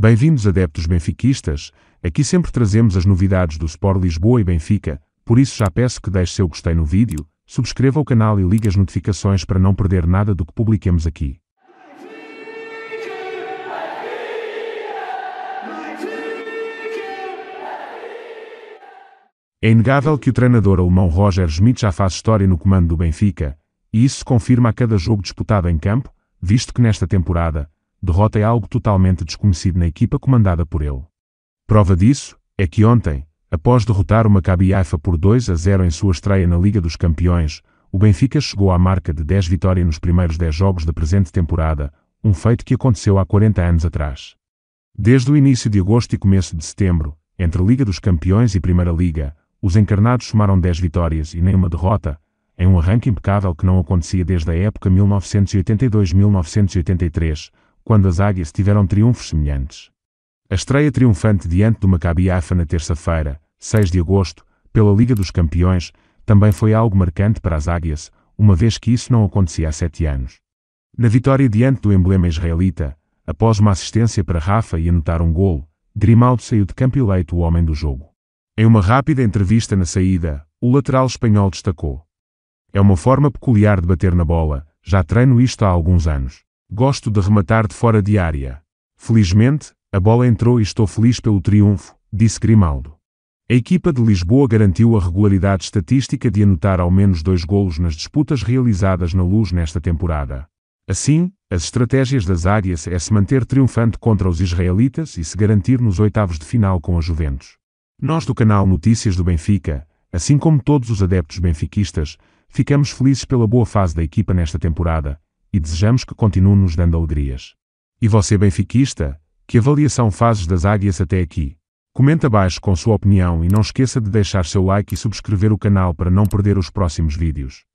Bem-vindos adeptos benfiquistas, aqui sempre trazemos as novidades do Sport Lisboa e Benfica, por isso já peço que deixe seu gostei no vídeo, subscreva o canal e ligue as notificações para não perder nada do que publiquemos aqui. É inegável que o treinador alemão Roger Schmidt já faz história no comando do Benfica, e isso se confirma a cada jogo disputado em campo, visto que nesta temporada, derrota é algo totalmente desconhecido na equipa comandada por ele. Prova disso é que ontem, após derrotar o Maccabi Haifa por 2 a 0 em sua estreia na Liga dos Campeões, o Benfica chegou à marca de 10 vitórias nos primeiros 10 jogos da presente temporada, um feito que aconteceu há 40 anos atrás. Desde o início de agosto e começo de setembro, entre Liga dos Campeões e Primeira Liga, os encarnados somaram 10 vitórias e nenhuma derrota, em um arranque impecável que não acontecia desde a época 1982-1983, quando as águias tiveram triunfos semelhantes. A estreia triunfante diante do Maccabi Haifa na terça-feira, 6 de agosto, pela Liga dos Campeões, também foi algo marcante para as águias, uma vez que isso não acontecia há sete anos. Na vitória diante do emblema israelita, após uma assistência para Rafa e anotar um golo, Grimaldo saiu de campo eleito o homem do jogo. Em uma rápida entrevista na saída, o lateral espanhol destacou. É uma forma peculiar de bater na bola, já treino isto há alguns anos. Gosto de rematar de fora de área. Felizmente, a bola entrou e estou feliz pelo triunfo, disse Grimaldo. A equipa de Lisboa garantiu a regularidade estatística de anotar ao menos dois golos nas disputas realizadas na luz nesta temporada. Assim, as estratégias das áreas é se manter triunfante contra os israelitas e se garantir nos oitavos de final com a Juventus. Nós do canal Notícias do Benfica, assim como todos os adeptos benfiquistas, ficamos felizes pela boa fase da equipa nesta temporada e desejamos que continue nos dando alegrias. E você, benfiquista, que avaliação fazes das águias até aqui? Comenta abaixo com sua opinião e não esqueça de deixar seu like e subscrever o canal para não perder os próximos vídeos.